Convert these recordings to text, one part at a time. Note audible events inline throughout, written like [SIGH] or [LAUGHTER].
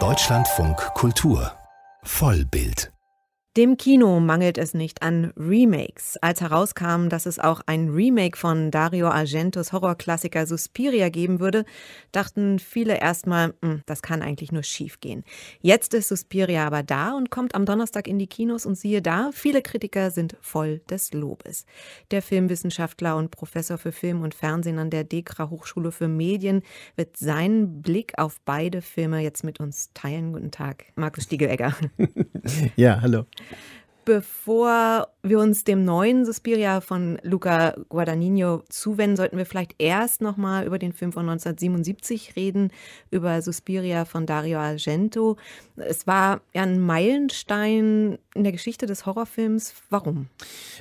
Deutschlandfunk Kultur Vollbild dem Kino mangelt es nicht an Remakes. Als herauskam, dass es auch ein Remake von Dario Argentos Horrorklassiker Suspiria geben würde, dachten viele erstmal, hm, das kann eigentlich nur schief gehen. Jetzt ist Suspiria aber da und kommt am Donnerstag in die Kinos und siehe da, viele Kritiker sind voll des Lobes. Der Filmwissenschaftler und Professor für Film und Fernsehen an der DEKRA Hochschule für Medien wird seinen Blick auf beide Filme jetzt mit uns teilen. Guten Tag, Markus Stiegelegger. [LAUGHS] Ja, hallo. Bevor wir uns dem neuen Suspiria von Luca Guadagnino zuwenden, sollten wir vielleicht erst nochmal über den Film von 1977 reden, über Suspiria von Dario Argento. Es war ein Meilenstein in der Geschichte des Horrorfilms. Warum?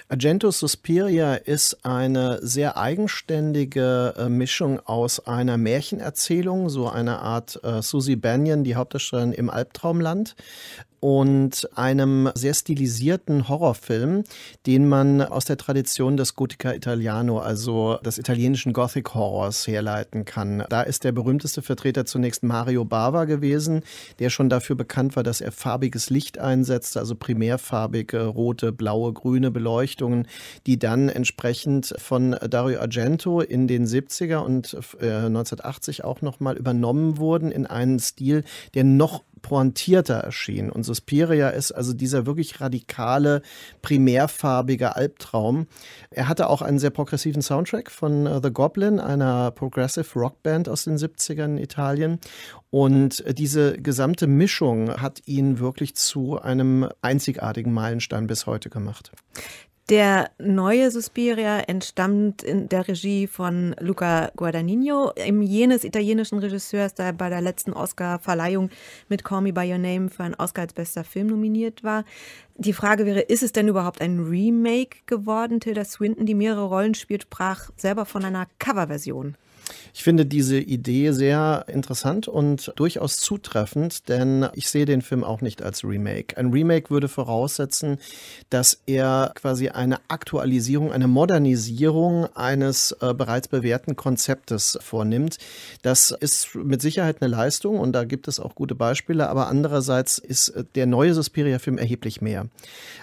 Argentos Suspiria ist eine sehr eigenständige äh, Mischung aus einer Märchenerzählung, so einer Art äh, Susie Banyan, die Hauptdarstellerin im Albtraumland, und einem sehr stilisierten Horrorfilm, den man aus der Tradition des Gotica Italiano, also des italienischen Gothic Horrors, herleiten kann. Da ist der berühmteste Vertreter zunächst Mario Bava gewesen, der schon dafür bekannt war, dass er farbiges Licht einsetzte, also primärfarbige, rote, blaue, grüne Beleuchtungen, die dann entsprechend von Dario Argento in den 70er und 1980 äh, auch nochmal übernommen wurden in einen Stil, der noch pointierter erschien. Und Suspiria ist also dieser wirklich radikale, primärfarbige Albtraum. Er hatte auch einen sehr progressiven Soundtrack von äh, The Goblin, einer Progressive Rockband aus den 70ern in Italien. Und äh, diese gesamte Mischung hat ihn wirklich zu einem einzigartigen Meilenstein bis heute gemacht. Der neue Suspiria entstammt in der Regie von Luca Guadagnino, im jenes italienischen Regisseurs, der bei der letzten Oscar-Verleihung mit Call Me By Your Name für einen Oscar als bester Film nominiert war. Die Frage wäre, ist es denn überhaupt ein Remake geworden? Tilda Swinton, die mehrere Rollen spielt, sprach selber von einer Coverversion. Ich finde diese Idee sehr interessant und durchaus zutreffend, denn ich sehe den Film auch nicht als Remake. Ein Remake würde voraussetzen, dass er quasi eine Aktualisierung, eine Modernisierung eines äh, bereits bewährten Konzeptes vornimmt. Das ist mit Sicherheit eine Leistung und da gibt es auch gute Beispiele, aber andererseits ist äh, der neue Suspiria-Film erheblich mehr.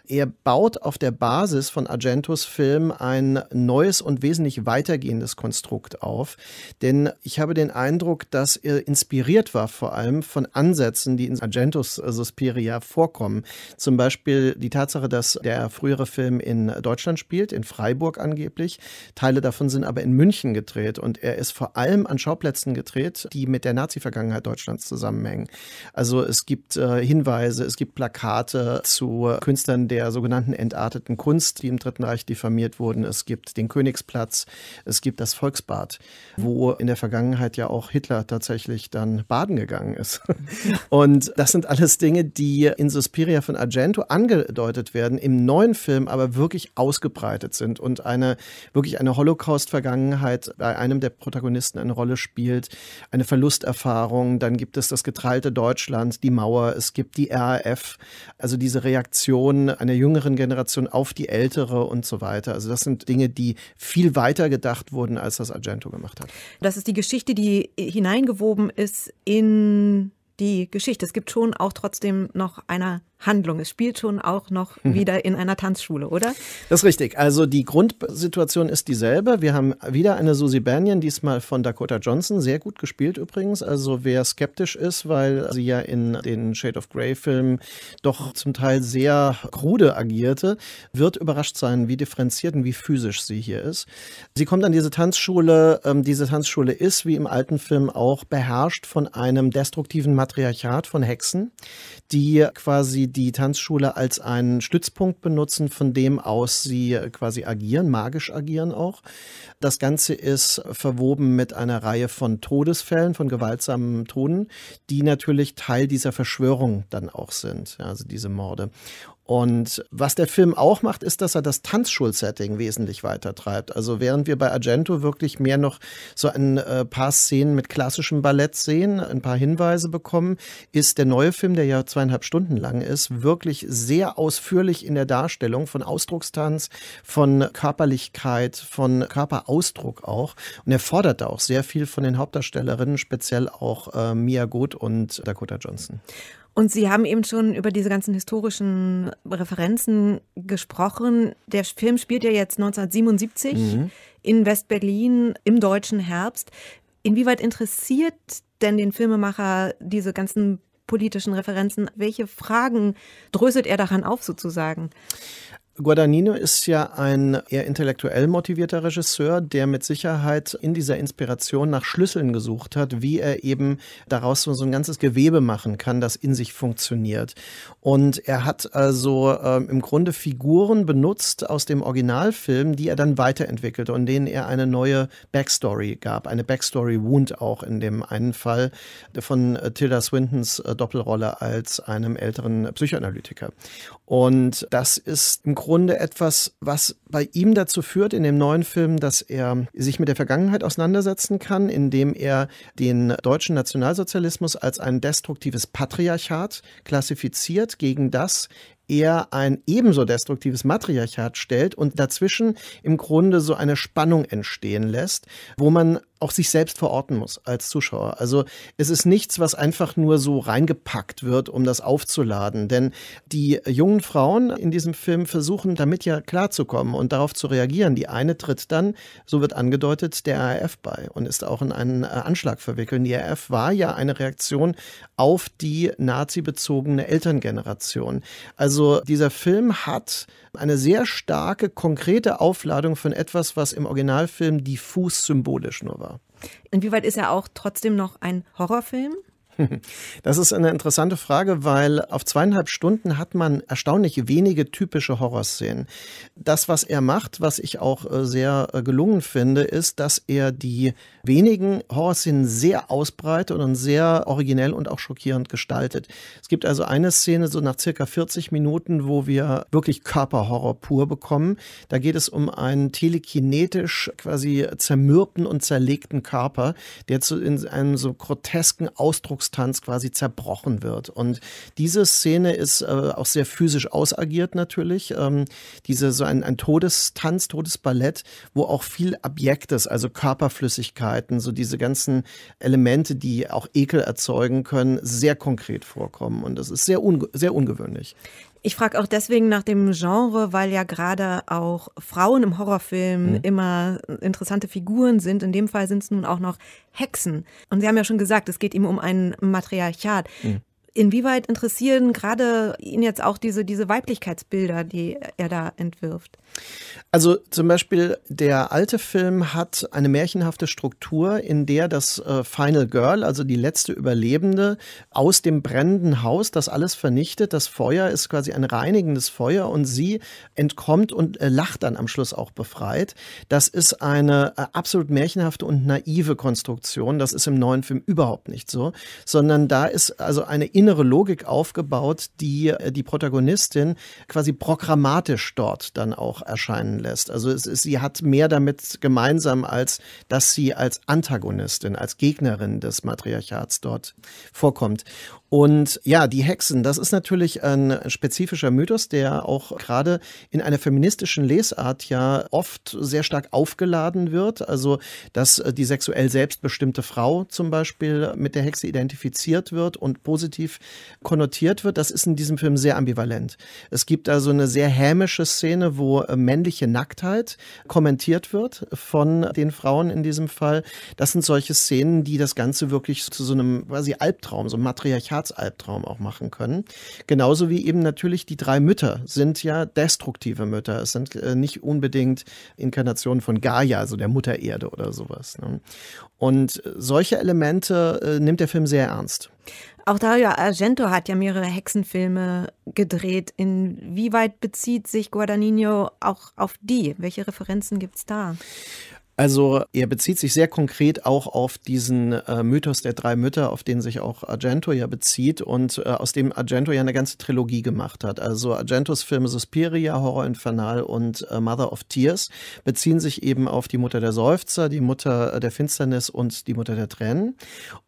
Er baut auf der Basis von Argentos Film ein neues und wesentlich weitergehendes Konstrukt auf. Denn ich habe den Eindruck, dass er inspiriert war vor allem von Ansätzen, die in Argentus äh, Suspiria vorkommen. Zum Beispiel die Tatsache, dass der frühere Film in Deutschland spielt, in Freiburg angeblich. Teile davon sind aber in München gedreht und er ist vor allem an Schauplätzen gedreht, die mit der Nazi-Vergangenheit Deutschlands zusammenhängen. Also es gibt äh, Hinweise, es gibt Plakate zu Künstlern der sogenannten entarteten Kunst, die im Dritten Reich diffamiert wurden. Es gibt den Königsplatz, es gibt das Volksbad wo in der Vergangenheit ja auch Hitler tatsächlich dann baden gegangen ist. [LAUGHS] Und das sind alles Dinge, die in Suspiria von Argento angedeutet werden, im neuen Film aber wirklich ausgebreitet sind und eine wirklich eine Holocaust-Vergangenheit bei einem der Protagonisten eine Rolle spielt, eine Verlusterfahrung, dann gibt es das geteilte Deutschland, die Mauer, es gibt die RAF, also diese Reaktion einer jüngeren Generation auf die ältere und so weiter. Also das sind Dinge, die viel weiter gedacht wurden, als das Argento gemacht hat. Das ist die Geschichte, die hineingewoben ist in die Geschichte. Es gibt schon auch trotzdem noch eine Handlung. Es spielt schon auch noch mhm. wieder in einer Tanzschule, oder? Das ist richtig. Also die Grundsituation ist dieselbe. Wir haben wieder eine Susie Banyan, diesmal von Dakota Johnson, sehr gut gespielt übrigens. Also wer skeptisch ist, weil sie ja in den Shade of Grey Filmen doch zum Teil sehr krude agierte, wird überrascht sein, wie differenziert und wie physisch sie hier ist. Sie kommt an diese Tanzschule. Ähm, diese Tanzschule ist, wie im alten Film auch, beherrscht von einem destruktiven Matriarchat von Hexen, die quasi die Tanzschule als einen Stützpunkt benutzen, von dem aus sie äh, quasi agieren, magisch agieren auch. Das Ganze ist verwoben mit einer Reihe von Todesfällen, von gewaltsamen Toten, die natürlich Teil dieser Verschwörung dann auch sind, also diese Morde. Und was der Film auch macht, ist, dass er das Tanzschul-Setting wesentlich weiter treibt. Also während wir bei Argento wirklich mehr noch so ein äh, paar Szenen mit klassischem Ballett sehen, ein paar Hinweise bekommen, ist der neue Film, der ja zweieinhalb Stunden lang ist, wirklich sehr ausführlich in der Darstellung von Ausdruckstanz, von Körperlichkeit, von Körperausdruck auch. Und er fordert da auch sehr viel von den Hauptdarstellerinnen, speziell auch äh, Mia Goth und Dakota Johnson. Und Sie haben eben schon über diese ganzen historischen Referenzen gesprochen. Der Film spielt ja jetzt 1977 mhm. in West-Berlin im deutschen Herbst. Inwieweit interessiert denn den Filmemacher diese ganzen politischen Referenzen? Welche Fragen dröselt er daran auf sozusagen? Guadagnino ist ja ein eher intellektuell motivierter Regisseur, der mit Sicherheit in dieser Inspiration nach Schlüsseln gesucht hat, wie er eben daraus so ein ganzes Gewebe machen kann, das in sich funktioniert. Und er hat also äh, im Grunde Figuren benutzt aus dem Originalfilm, die er dann weiterentwickelte und denen er eine neue Backstory gab, eine Backstory Wound auch in dem einen Fall von äh, Tilda Swintons äh, Doppelrolle als einem älteren Psychoanalytiker. Und das ist im Grunde Grunde etwas, was bei ihm dazu führt in dem neuen Film, dass er sich mit der Vergangenheit auseinandersetzen kann, indem er den deutschen Nationalsozialismus als ein destruktives Patriarchat klassifiziert, gegen das er ein ebenso destruktives Matriarchat stellt und dazwischen im Grunde so eine Spannung entstehen lässt, wo man auch sich selbst verorten muss als Zuschauer. Also es ist nichts, was einfach nur so reingepackt wird, um das aufzuladen. Denn die jungen Frauen in diesem Film versuchen damit ja klarzukommen und darauf zu reagieren. Die eine tritt dann, so wird angedeutet, der RAF bei und ist auch in einen äh, Anschlag verwickelt. Die RAF war ja eine Reaktion auf die nazi-bezogene Elterngeneration. Also also dieser Film hat eine sehr starke, konkrete Aufladung von etwas, was im Originalfilm diffus symbolisch nur war. Inwieweit ist er auch trotzdem noch ein Horrorfilm? [LAUGHS] Das ist eine interessante Frage, weil auf zweieinhalb Stunden hat man erstaunlich wenige typische Horrorszenen. Das, was er macht, was ich auch äh, sehr äh, gelungen finde, ist, dass er die wenigen Horrorszenen sehr ausbreitet und sehr originell und auch schockierend gestaltet. Es gibt also eine Szene, so nach circa 40 Minuten, wo wir wirklich Körperhorror pur bekommen. Da geht es um einen telekinetisch quasi zermürbten und zerlegten Körper, der zu, in einem so grotesken Ausdrucks Substanz quasi zerbrochen wird. Und diese Szene ist äh, auch sehr physisch ausagiert natürlich. Ähm, diese so ein, ein Todestanz, Todesballett, wo auch viel Abjektes, also Körperflüssigkeiten, so diese ganzen Elemente, die auch Ekel erzeugen können, sehr konkret vorkommen. Und das ist sehr, unge sehr ungewöhnlich. Ich frage auch deswegen nach dem Genre, weil ja gerade auch Frauen im Horrorfilm mhm. immer interessante Figuren sind. In dem Fall sind es nun auch noch Hexen. Und Sie haben ja schon gesagt, es geht ihm um ein Matriarchat. Mhm. Inwieweit interessieren gerade ihn jetzt auch diese, diese Weiblichkeitsbilder, die er da entwirft? Also zum Beispiel der alte Film hat eine märchenhafte Struktur, in der das äh, Final Girl, also die letzte Überlebende, aus dem brennenden Haus, das alles vernichtet, das Feuer ist quasi ein reinigendes Feuer und sie entkommt und äh, lacht dann am Schluss auch befreit. Das ist eine äh, absolut märchenhafte und naive Konstruktion. Das ist im neuen Film überhaupt nicht so, sondern da ist also eine innere innere Logik aufgebaut, die äh, die Protagonistin quasi programmatisch dort dann auch erscheinen lässt. Also es ist, sie hat mehr damit gemeinsam, als dass sie als Antagonistin, als Gegnerin des Matriarchats dort vorkommt. Und ja, die Hexen, das ist natürlich ein spezifischer Mythos, der auch gerade in einer feministischen Lesart ja oft sehr stark aufgeladen wird. Also, dass äh, die sexuell selbstbestimmte Frau zum Beispiel mit der Hexe identifiziert wird und positiv konnotiert wird, das ist in diesem Film sehr ambivalent. Es gibt also eine sehr hämische Szene, wo äh, männliche Nacktheit kommentiert wird von den Frauen in diesem Fall. Das sind solche Szenen, die das Ganze wirklich zu so einem quasi Albtraum, so einem Matriarchatsalbtraum auch machen können. Genauso wie eben natürlich die drei Mütter sind ja destruktive Mütter. Es sind äh, nicht unbedingt Inkarnationen von Gaia, also der Mutter Erde oder sowas. Ne? Und solche Elemente äh, nimmt der Film sehr ernst. Auch Dario Argento hat ja mehrere Hexenfilme gedreht. Inwieweit bezieht sich Guadagnino auch auf die? Welche Referenzen gibt es da? Also er bezieht sich sehr konkret auch auf diesen äh, Mythos der drei Mütter, auf den sich auch Argento ja bezieht und äh, aus dem Argento ja eine ganze Trilogie gemacht hat. Also Argentos Filme Suspiria, Horror Infernal und äh, Mother of Tears beziehen sich eben auf die Mutter der Seufzer, die Mutter der Finsternis und die Mutter der Tränen.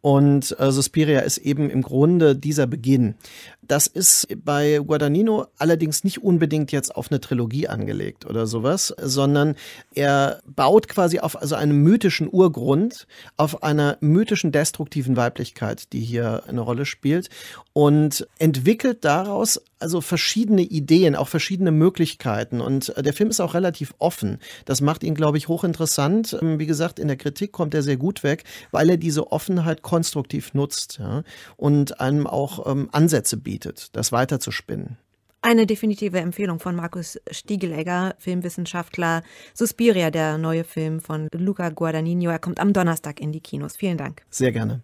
Und äh, Suspiria ist eben im Grunde dieser Beginn. Das ist bei Guadagnino allerdings nicht unbedingt jetzt auf eine Trilogie angelegt oder sowas, sondern er baut quasi auf so einem mythischen Urgrund, auf einer mythischen destruktiven Weiblichkeit, die hier eine Rolle spielt und entwickelt daraus also verschiedene Ideen, auch verschiedene Möglichkeiten. Und äh, der Film ist auch relativ offen. Das macht ihn, glaube ich, hochinteressant. Ähm, wie gesagt, in der Kritik kommt er sehr gut weg, weil er diese Offenheit konstruktiv nutzt ja, und einem auch ähm, Ansätze bietet, das weiterzuspinnen. Eine definitive Empfehlung von Markus Stiegelegger, Filmwissenschaftler, Suspiria, der neue Film von Luca Guadagnino. Er kommt am Donnerstag in die Kinos. Vielen Dank. Sehr gerne.